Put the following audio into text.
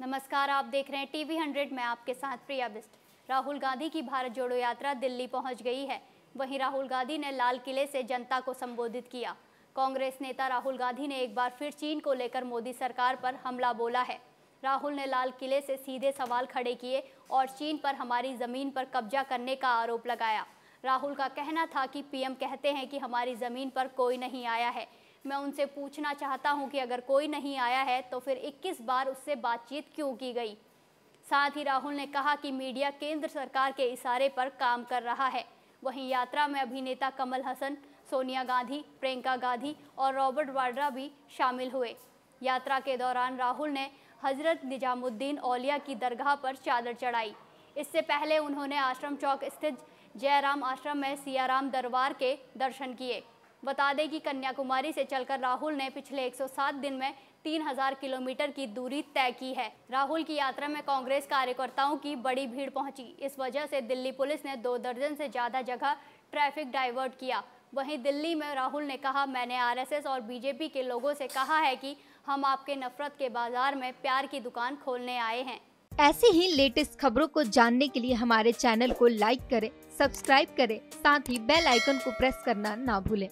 नमस्कार आप देख रहे हैं टीवी हंड्रेड में आपके साथ प्रिया बिस्ट राहुल गांधी की भारत जोड़ो यात्रा दिल्ली पहुंच गई है वहीं राहुल गांधी ने लाल किले से जनता को संबोधित किया कांग्रेस नेता राहुल गांधी ने एक बार फिर चीन को लेकर मोदी सरकार पर हमला बोला है राहुल ने लाल किले से सीधे सवाल खड़े किए और चीन पर हमारी ज़मीन पर कब्जा करने का आरोप लगाया राहुल का कहना था कि पीएम कहते हैं कि हमारी ज़मीन पर कोई नहीं आया है मैं उनसे पूछना चाहता हूं कि अगर कोई नहीं आया है तो फिर 21 बार उससे बातचीत क्यों की गई साथ ही राहुल ने कहा कि मीडिया केंद्र सरकार के इशारे पर काम कर रहा है वहीं यात्रा में अभिनेता कमल हसन सोनिया गांधी प्रियंका गांधी और रॉबर्ट वाड्रा भी शामिल हुए यात्रा के दौरान राहुल ने हजरत निजामुद्दीन औलिया की दरगाह पर चादर चढ़ाई इससे पहले उन्होंने आश्रम चौक स्थित जयराम आश्रम में सियाराम दरबार के दर्शन किए बता दें कि कन्याकुमारी से चलकर राहुल ने पिछले 107 दिन में 3000 किलोमीटर की दूरी तय की है राहुल की यात्रा में कांग्रेस कार्यकर्ताओं की बड़ी भीड़ पहुंची इस वजह से दिल्ली पुलिस ने दो दर्जन से ज़्यादा जगह ट्रैफिक डाइवर्ट किया वहीं दिल्ली में राहुल ने कहा मैंने आर और बीजेपी के लोगों से कहा है की हम आपके नफरत के बाजार में प्यार की दुकान खोलने आए हैं ऐसी ही लेटेस्ट खबरों को जानने के लिए हमारे चैनल को लाइक करें, सब्सक्राइब करें, साथ ही बेल आइकन को प्रेस करना ना भूलें।